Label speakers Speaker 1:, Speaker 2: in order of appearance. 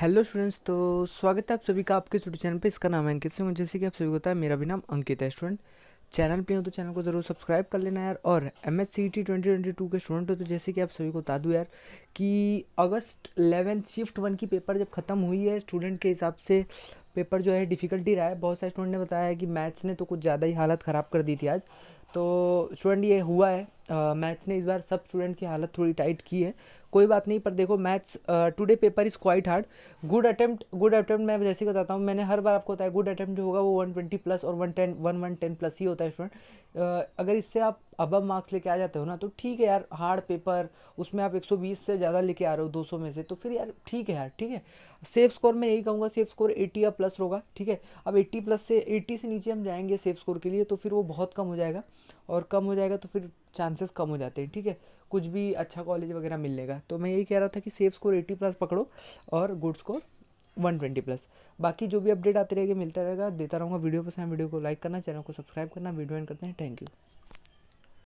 Speaker 1: hello students तो स्वागत है आप सभी का आपके स्टूडियो चैनल पे इसका नाम है अंकित सिंह जैसे कि आप सभी को पता है मेरा भी नाम अंकित है स्टूडेंट चैनल पे हो तो चैनल को ज़रूर सब्सक्राइब कर लेना यार और M S C T twenty twenty two के स्टूडेंट हो तो जैसे कि आप सभी को बता दूँ यार कि अगस्त इलेवेंथ शिफ्ट वन की पेपर जब ख़त्म हुई है स्टूडेंट के हिसाब से पेपर जो है डिफ़िकल्टी रहा है बहुत सारे स्टूडेंट ने बताया है कि मैथ्स ने तो कुछ ज़्यादा ही हालत ख़राब कर दी थी आज तो स्टूडेंट ये हुआ है मैथ्स ने इस बार सब स्टूडेंट की हालत थोड़ी टाइट की है कोई बात नहीं पर देखो maths today paper is quite hard good attempt good attempt मैं जैसे बताता हूँ मैंने हर बार आपको बताया गुड अटैम्प्ट जो होगा वो 120 प्लस और 110 110 प्लस ही होता है स्टूडेंट अगर इससे आप अब मार्क्स लेके आ जाते हो ना तो ठीक है यार हार्ड पेपर उसमें आप एक से ज़्यादा लेके आ रहे हो दो में से तो फिर यार ठीक है यार ठीक है सेफ स्कोर मैं यही कहूँगा सेफ स्कोर एटी या प्लस होगा ठीक है अब एट्टी प्लस से एट्टी से नीचे हम जाएंगे सेफ स्कोर के लिए तो फिर वो बहुत कम हो जाएगा और कम हो जाएगा तो फिर चांसेस कम हो जाते हैं ठीक है कुछ भी अच्छा कॉलेज वगैरह मिलेगा तो मैं यही कह रहा था कि सेफ स्कोर एटी प्लस पकड़ो और good score one twenty plus बाकी जो भी अपडेट आते रहेगा मिलता रहेगा देता रहूँगा वीडियो पसंद वीडियो को लाइक करना चैनल को सब्सक्राइब करना वीडियो एंड करते हैं थैंक यू